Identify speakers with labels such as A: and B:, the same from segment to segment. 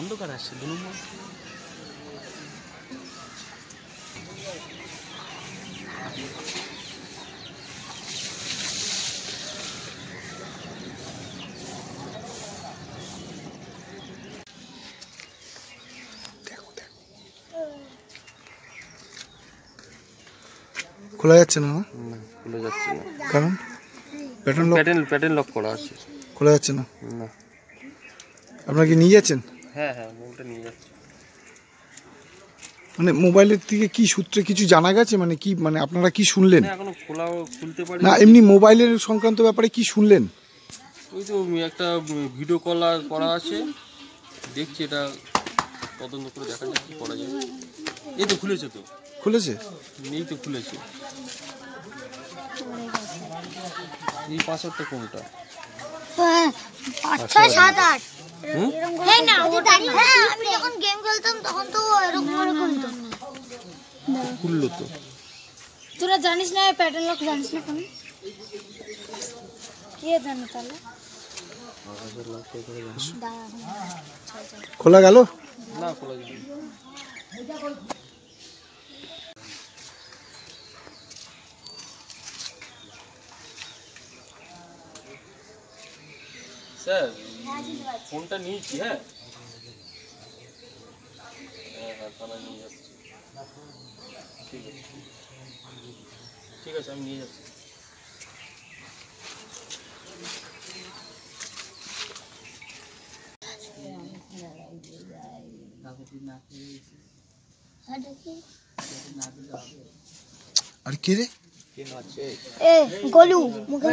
A: অন্ধকার আসছে দু নম্বর খোলা যাচ্ছে না না খোলা যাচ্ছে না কারণ
B: প্যাটার্ন প্যাটার্ন প্যাটার্ন লক করা আছে খোলা যাচ্ছে না না
A: আপনারা কি নিয়ে যাচ্ছেন হ্যাঁ হ্যাঁ মানে মোবাইলের থেকে কি সূত্রে কিছু জানা গেছে মানে কি মানে আপনারা কি শুনলেন
C: খোলা না এমনি
A: মোবাইলের সংক্রান্ত ব্যাপারে কি শুনলেন
B: ওই তো একটা ভিডিও কল করা আছে দেখছি এটা তদন্ত করে দেখা যাচ্ছে করা যায়
A: এই তো খুলেছে তো খুলেছে এই তো খুলেছে এই পাঁচ কোনটা
B: হ্যাঁ, ছয় সাত আট খুললো তো তোরা জানিস না প্যাটার্ন লক জানিস না কেন কে জানো তাহলে
D: খোলা গেল
A: না খোলা গেল
B: স্যার ফোনটা নিয়েছি হ্যাঁ ঠিক আছে ঠিক আছে আমি নিয়ে যাচ্ছি আর কে রে কে গোলু মুখে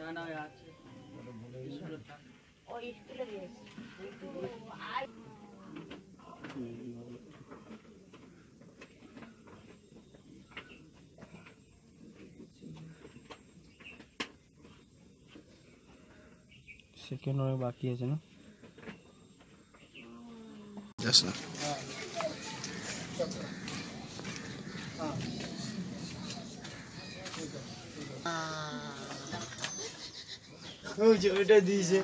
A: না না আছে
B: ও স্কুলে গেছে
C: সেকেন্ড অনেক বাকি আছে না
A: Yes, sir. Ah.
C: ওইটা দিয়েছে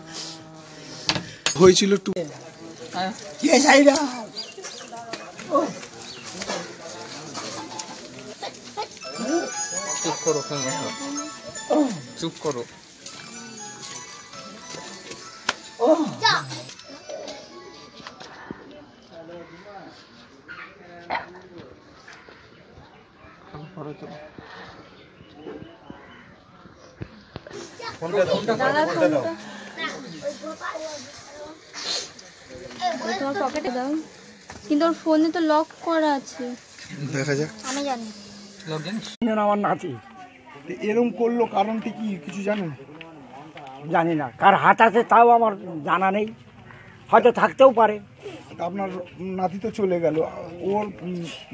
A: হয়েছিল টু হ্যাঁ। চুপ করো চুপ করো
D: কোনটা
B: কিন্তু ওর ফোনে লক করা আছে আমি জানি
A: লক জানিস আমার নাতি এরকম করলো কারণটি
C: কি কিছু জানো জানি না কার হাত আছে তাও আমার জানা নেই হয়তো থাকতেও পারে
A: আপনার নাতি তো চলে গেল ওর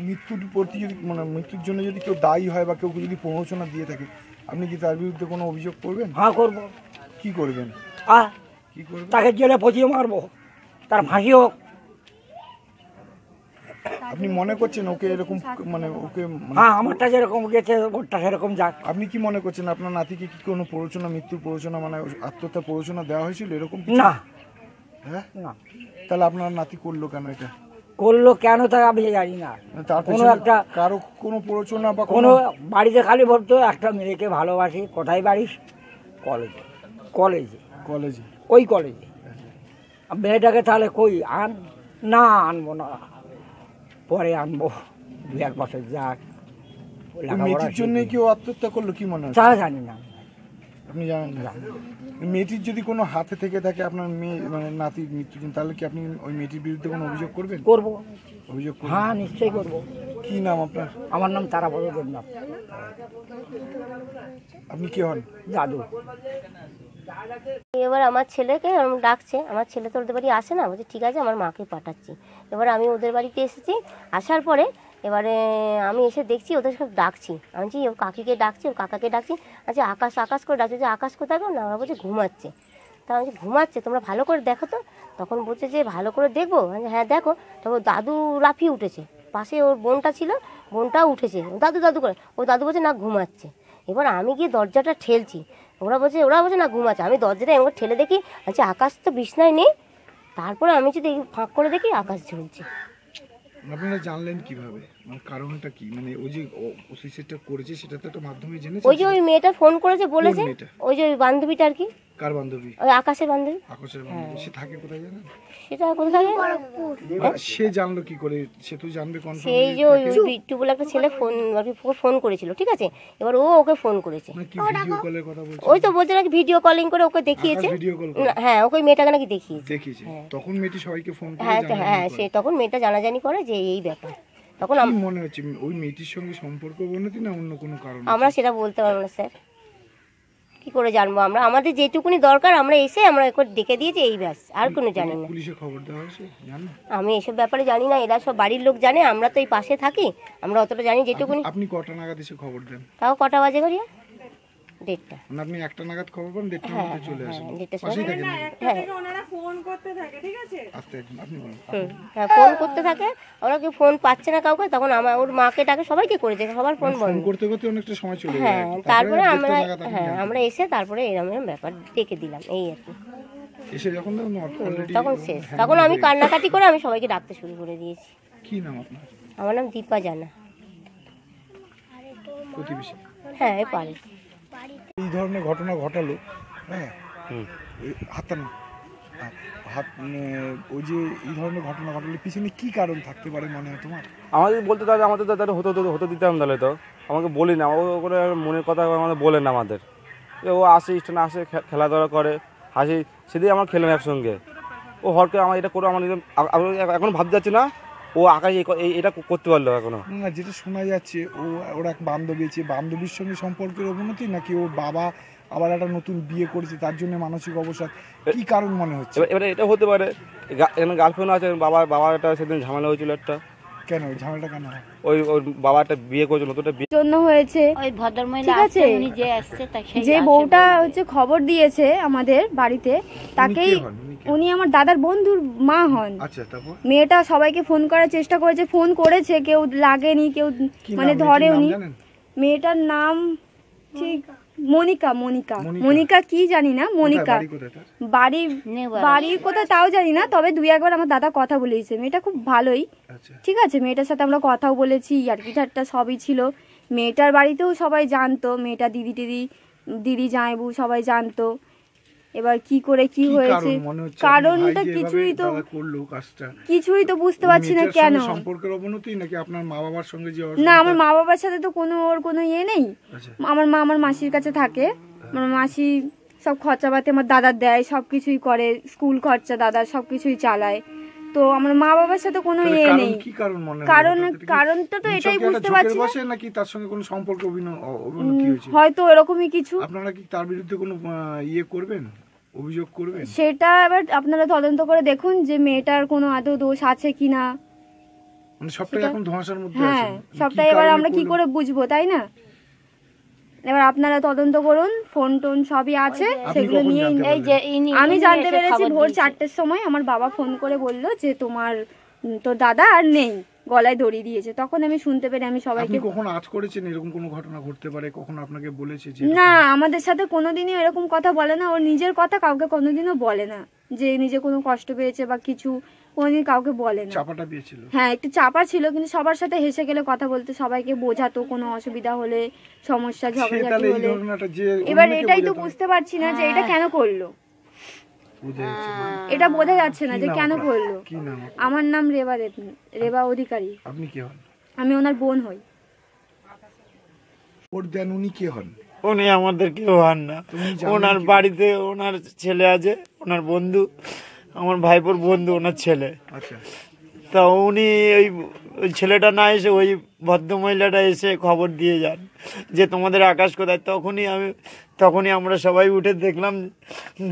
A: মৃত্যুর প্রতি যদি মানে মৃত্যুর জন্য যদি কেউ দায়ী হয় বা কেউ যদি প্ররোচনা দিয়ে থাকে আপনি কি তার বিরুদ্ধে কোনো অভিযোগ করবেন হ্যাঁ করব কি করবেন আ কি করবেন তাকে জেলে পচিয়ে মারবো তার ফাঁসি হোক আপনি মনে করছেন ওকে এরকম মানে ওকে মানে হ্যাঁ আমারটা যেরকম গেছে ওরটা সেরকম যাক আপনি কি মনে করছেন আপনার নাতিকে কি কোনো প্ররোচনা মৃত্যুর প্ররোচনা মানে আত্মহত্যা প্ররোচনা দেওয়া হয়েছিল এরকম না হ্যাঁ না তাহলে আপনার নাতি করলো কেন এটা
C: করলো কেন তা আমি জানি না মানে তার কোনো একটা কারো
A: কোনো প্রচনা বা কোনো
C: বাড়িতে খালি বলতো একটা মেয়েকে ভালোবাসি কোথায় বাড়িস কলেজে কলেজে কলেজে ওই কলেজে মেয়েটাকে তাহলে কই আন না আনবো না পরে আনবো
A: দু এক বছর যাক জন্য কেউ আত্মহত্যা করলো কি মনে হয় তা জানি না আপনি জানেন না মেয়েটির যদি কোনো হাতে থেকে থাকে আপনার মেয়ে মানে নাতির মৃত্যুদিন তাহলে কি আপনি ওই মেয়েটির বিরুদ্ধে কোনো অভিযোগ করবেন করব অভিযোগ হ্যাঁ নিশ্চয়ই করব
B: কি নাম আপনার আমার নাম তারাপদ দেবনাথ
D: আপনি কে হন দাদু এবার আমার ছেলেকে ডাকছে আমার ছেলে তো ওদের বাড়ি আসে না বলছে ঠিক আছে আমার মাকে পাঠাচ্ছি এবার আমি ওদের বাড়িতে এসেছি আসার পরে এবারে আমি এসে দেখছি ওদের সব ডাকছি আমি বলছি ও কাকিকে ডাকছি ও কাকাকে ডাকছি আচ্ছা আকাশ আকাশ করে ডাকছে যে আকাশ কোথায় না ওরা বলছে ঘুমাচ্ছে তা আমি ঘুমাচ্ছে তোমরা ভালো করে দেখো তো তখন বলছে যে ভালো করে দেখবো হ্যাঁ দেখো তখন দাদু লাফিয়ে উঠেছে পাশে ওর বোনটা ছিল বোনটাও উঠেছে দাদু দাদু করে ও দাদু বলছে না ঘুমাচ্ছে এবার আমি গিয়ে দরজাটা ঠেলছি ওরা বলছে ওরা বলছে না ঘুমাচ্ছে আমি দরজাটা এমন ঠেলে দেখি আচ্ছা আকাশ তো বিছনায় নেই তারপরে আমি যদি ফাঁক করে দেখি আকাশ ঝুলছে
A: আপনারা জানলেন কিভাবে মানে কারণটা কি মানে ওই যে সুইসাইডটা করেছে সেটা তো একটা মাধ্যমে জেনেছে ওই যে ওই
D: মেয়েটা ফোন করেছে বলেছে ওই যে ওই বান্ধবীটা আর কি
A: কার বান্ধবী ওই আকাশের বান্ধবী আকাশের বান্ধবী সে থাকে কোথায় জানেন
D: সেটা কোথায় এবার
A: সে জানলো কি করে সে তুই জানবে কোন সেই যে ওই
D: বিট্টু বলে একটা ছেলে ফোন আর কি ফোন করেছিল ঠিক আছে এবার ও ওকে ফোন করেছে ভিডিও কলের কথা বলছে ওই তো বলছে নাকি ভিডিও কলিং করে ওকে হ্যাঁ, হ্যাঁ, দেখিয়েছে ভিডিও কল হ্যাঁ ওকে মেয়েটাকে নাকি দেখিয়েছে দেখিয়েছে হ্যাঁ।
A: তখন মেয়েটি সবাইকে ফোন করে হ্যাঁ হ্যাঁ সে
D: তখন মেয়েটা জানাজানি করে যে এই ব্যাপার তখন আমার মনে
A: হচ্ছে ওই মেয়েটির সঙ্গে সম্পর্ক উন্নতি না অন্য কোনো কারণ আমরা
D: সেটা বলতে পারবো না স্যার কি করে জানবো আমরা আমাদের যেটুকুনি দরকার আমরা এসে আমরা একবার ডেকে দিয়েছি এই ব্যাস আর কোনো জানি না আমি এসব ব্যাপারে জানি না এরা সব বাড়ির লোক জানে আমরা তো এই পাশে থাকি আমরা অতটা জানি যেটুকুনি
A: আপনি কটা নাগাদ এসে খবর দেন
D: তাও কটা বাজে করিয়া মানে হ্যাঁ ফোন হ্যাঁ, মানে
A: হ্যাঁ। হ্যাঁ, করতে থাকে
D: ওরা কি ফোন পাচ্ছে না কাউকে তখন আমার ওর সবার ফোন মানে বন্ধ
A: করতে হ্যাঁ তারপরে আমরা হ্যাঁ
D: আমরা এসে তারপরে এরম ব্যাপার ডেকে দিলাম এই আর কি
A: তখন শেষ তখন আমি কান্নাকাটি
D: করে আমি সবাইকে ডাকতে শুরু করে দিয়েছি নাম আমার নাম দীপা জানা প্রতিবেশী হ্যাঁ পারে
A: ধরনের ঘটনা ঘটালো হ্যাঁ হাতান হাত মানে, ওই যে এই ধরনের ঘটনা ঘটলে পিছনে কি কারণ থাকতে পারে মনে হয় তোমার
C: আমাদের বলতে তাহলে আমাদের তাহলে হতে হতে হতে দিতাম তাহলে তো আমাকে বলি না ও করে মনের কথা আমাদের বলে না আমাদের ও আসে স্টেশনে আসে খেলাধুলা করে হাসি সেদিকে আমার খেলাম একসঙ্গে ও হরকে আমার এটা করে আমার এখন ভাবতে যাচ্ছি না ও আকাশ এটা করতে পারলো এখনো
A: না যেটা শোনা যাচ্ছে ও ওর এক বান্ধবী আছে বান্ধবীর সঙ্গে সম্পর্কের অবনতি নাকি ওর বাবা আবার একটা নতুন বিয়ে করেছে তার জন্য মানসিক অবসাদ কি কারণ মনে হচ্ছে
C: এবারে এটা হতে পারে গার্লফ্রেন্ড আছে বাবার বাবা একটা সেদিন ঝামেলা হয়েছিল একটা
A: কেন ঝামেলাটা কেন
C: ওই ওর বাবাটা বিয়ে নতুনটা বিয়ে
B: জন্য হয়েছে ওই আছে উনি যে আসছে যে বউটা হচ্ছে খবর দিয়েছে আমাদের বাড়িতে তাকেই উনি আমার দাদার বন্ধুর মা হন আচ্ছা তারপর মেয়েটা সবাইকে ফোন করার চেষ্টা করেছে ফোন করেছে কেউ লাগেনি কেউ মানে ধরে উনি ধরেনি মেয়েটার নাম ঠিক মনিকা মনিকা মনিকা কি জানি না মনিকা বাড়ি বাড়ি কোথায় তাও জানি না তবে দুই একবার আমার দাদা কথা বলেছে মেয়েটা খুব ভালোই আচ্ছা। ঠিক আছে মেয়েটার সাথে আমরা কথাও বলেছি ইয়ার্কি ঠাট্টা সবই ছিল মেয়েটার বাড়িতেও সবাই জানতো মেয়েটা দিদি টিদি দিদি জাঁইবু সবাই জানতো এবার কি করে কি হয়েছে কারণটা কিছুই তো কিছুই তো বুঝতে পারছি না কেন
A: সম্পর্কের অবনতি নাকি আপনার মা বাবার সঙ্গে
B: যে না আমার মা বাবার সাথে তো কোনো ওর কোনো ইয়ে নেই আচ্ছা। আমার মা আমার মাসির কাছে থাকে আমার মাসি সব খরচাপাতি আমার দাদা দেয় সব কিছুই করে স্কুল খরচা দাদা সব কিছুই চালায় তো আমার মা বাবার সাথে কোনো ইয়ে নেই কারণ কারণ কারণটা তো এটাই বুঝতে পারছি বসে
A: নাকি তার সঙ্গে কোনো সম্পর্ক কি হয়েছে হয়তো এরকমই কিছু আপনারা কি তার বিরুদ্ধে কোনো ইয়ে করবেন অভিযোগ করবেন
B: সেটা এবার আপনারা তদন্ত করে দেখুন যে মেয়েটার কোনো আদৌ দোষ আছে কিনা
A: মানে সবটাই এখন ধোঁয়াশার মধ্যে হ্যাঁ, আছে হ্যাঁ সবটাই এবার আমরা কি করে
B: বুঝবো তাই না এবার আপনারা তদন্ত করুন ফোন টোন সবই আছে সেগুলো নিয়ে আমি জানতে পেরেছি ভোর চারটের সময় আমার বাবা ফোন করে বলল যে তোমার তো দাদা আর নেই গলায় ধরিয়ে দিয়েছে তখন আমি শুনতে পেরে আমি সবাইকে কখন
A: আজ করেছেন এরকম কোনো ঘটনা ঘটতে পারে কখন আপনাকে বলেছে যে না
B: আমাদের সাথে কোনোদিনই এরকম কথা বলে না ওর নিজের কথা কাউকে কোনোদিনও বলে না যে নিজে কোনো কষ্ট পেয়েছে বা কিছু কোনোদিন কাউকে বলে না চাপাটা দিয়েছিল হ্যাঁ একটু চাপা ছিল কিন্তু সবার সাথে হেসে গেলে কথা বলতে সবাইকে বোঝাতো কোনো অসুবিধা হলে সমস্যা ঝগড়া হলে
A: এবার এটাই তো বুঝতে
B: পারছি না যে এটা হ্যাঁ। কেন করলো এটা বোঝা যাচ্ছে না যে কেন করলো আমার নাম রেবা রেবা অধিকারী আপনি কে হন আমি ওনার বোন হই
A: ওর দেন উনি কে হন উনি আমাদের কেউ হন
C: না ওনার বাড়িতে ওনার ছেলে আছে ওনার বন্ধু আমার ভাইপোর বন্ধু ওনার ছেলে আচ্ছা তা উনি ওই ওই ছেলেটা না এসে ওই ভদ্রমহিলাটা এসে খবর দিয়ে যান যে তোমাদের আকাশ কোথায় তখনই আমি তখনই আমরা সবাই উঠে দেখলাম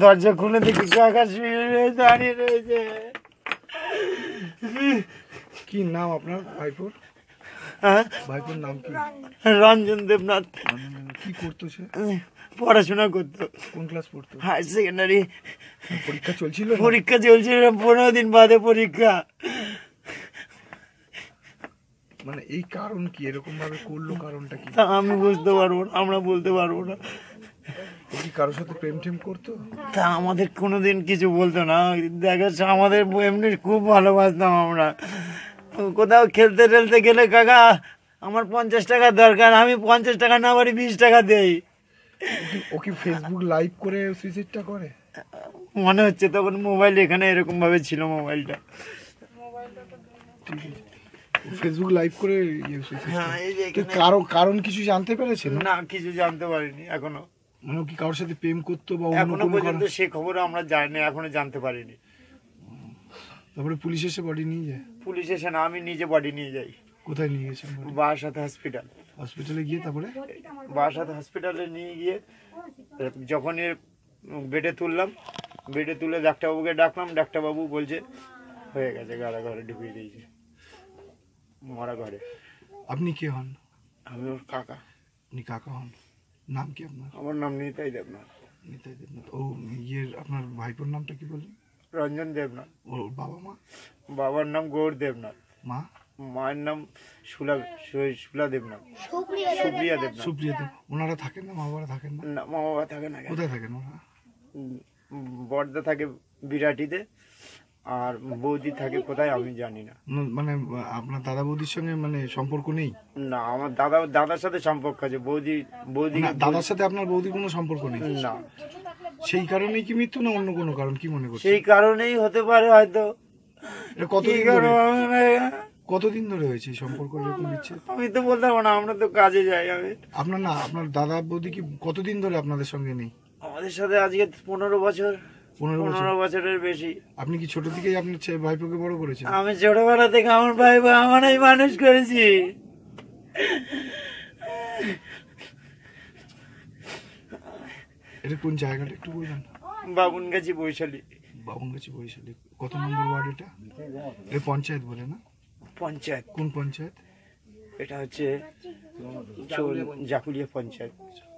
C: দরজা খুলে দেখি আকাশ দাঁড়িয়ে রয়েছে
A: কি নাম আপনার ভাইপুর হ্যাঁ ভাইপুর নাম কি রঞ্জন দেবনাথ কি করতো সে পড়াশোনা
C: করতো কোন ক্লাস পড়তো হায়ার সেকেন্ডারি পরীক্ষা চলছিল পরীক্ষা চলছিল পনেরো দিন বাদে পরীক্ষা
A: মানে এই কারণ কি এরকম ভাবে করলো কারণটা কি
C: আমি বুঝতে পারবো না আমরা বলতে পারবো না কি কারোর সাথে প্রেম টেম করতো তা আমাদের কোনোদিন কিছু বলতো না দেখা যাচ্ছে আমাদের এমনি খুব ভালোবাসতাম আমরা কোথাও খেলতে টেলতে গেলে কাকা আমার পঞ্চাশ টাকা দরকার আমি পঞ্চাশ টাকা না পারি বিশ টাকা দেই ও কি
A: ফেসবুক লাইভ করে সুইসাইডটা করে
C: মনে হচ্ছে তখন মোবাইল এখানে এরকমভাবে ছিল
A: মোবাইলটা ঠিক আছে ফেসবুক লাইভ করে ইয়ে হ্যাঁ, কারো কারণ কিছু জানতে পেরেছেন না
C: কিছু জানতে পারিনি এখনো মানে কি
A: কারোর সাথে প্রেম করতো বা এখনো পর্যন্ত
C: সে খবর আমরা জানি এখনো জানতে পারিনি
A: তারপরে পুলিশ এসে বডি নিয়ে যায়
C: পুলিশ এসে না আমি নিজে বডি নিয়ে যাই
A: কোথায় নিয়ে গেছেন বারাসাত হসপিটাল হসপিটালে গিয়ে তারপরে
C: বারাসাত হসপিটালে নিয়ে গিয়ে যখন বেডে তুললাম বেডে তুলে ডাক্তারবাবুকে ডাকলাম ডাক্তারবাবু বলছে হয়ে গেছে গাড়া ঘরে ঢুকিয়ে দিয়েছে মরা ঘরে
A: আপনি কে হন আমি ওর কাকা আপনি কাকা হন নাম কি আপনার
C: আমার নাম নিতাই
A: দেবনাথ নিতাই দেবনাথ ও ইয়ের আপনার ভাইপোর নামটা কি বলি
C: রঞ্জন দেবনাথ ওর বাবা মা বাবার নাম গৌর দেবনাথ মা মায়ের নাম সুলা সুলা দেবনাথ সুপ্রিয়া দেবনাথ সুপ্রিয়া দেব
A: ওনারা থাকেন না মা বাবা
C: থাকেন না মা বাবা থাকে না কোথায় থাকেন ওনারা বর্দা থাকে বিরাটিতে আর বৌদি থাকে কোথায় আমি জানি না
A: মানে আপনার দাদা বৌদির সঙ্গে মানে সম্পর্ক নেই
C: না আমার দাদা দাদার সাথে সম্পর্ক আছে বৌদি বৌদি দাদার সাথে
A: আপনার বৌদির কোনো সম্পর্ক নেই না সেই কারণেই কি মৃত্যু না অন্য কোনো কারণ কি মনে করছেন
C: সেই কারণেই হতে পারে হয়তো
A: কতদিন কতদিন ধরে হয়েছে সম্পর্ক এরকম বিচ্ছেদ
C: আমি তো বলতে পারবো না আমরা তো কাজে যাই আমি
A: আপনার না আপনার দাদা বৌদি কি কতদিন ধরে আপনাদের সঙ্গে নেই
C: আমাদের সাথে আজকে পনেরো বছর পনেরো পনেরো বছরের বেশি
A: আপনি কি ছোট থেকেই আপনার ভাইপোকে বড় করেছেন
C: আমি ছোটবেলা থেকে আমার
A: ভাই আমারই মানুষ করেছি এটা কোন জায়গাটা একটু বলবেন
C: বাবুনগাছি বৈশালী বাবুনগাছি বৈশালী
A: কত নম্বর ওয়ার্ড এটা এটা পঞ্চায়েত বলে না পঞ্চায়েত কোন পঞ্চায়েত
C: এটা হচ্ছে জাকুলিয়া পঞ্চায়েত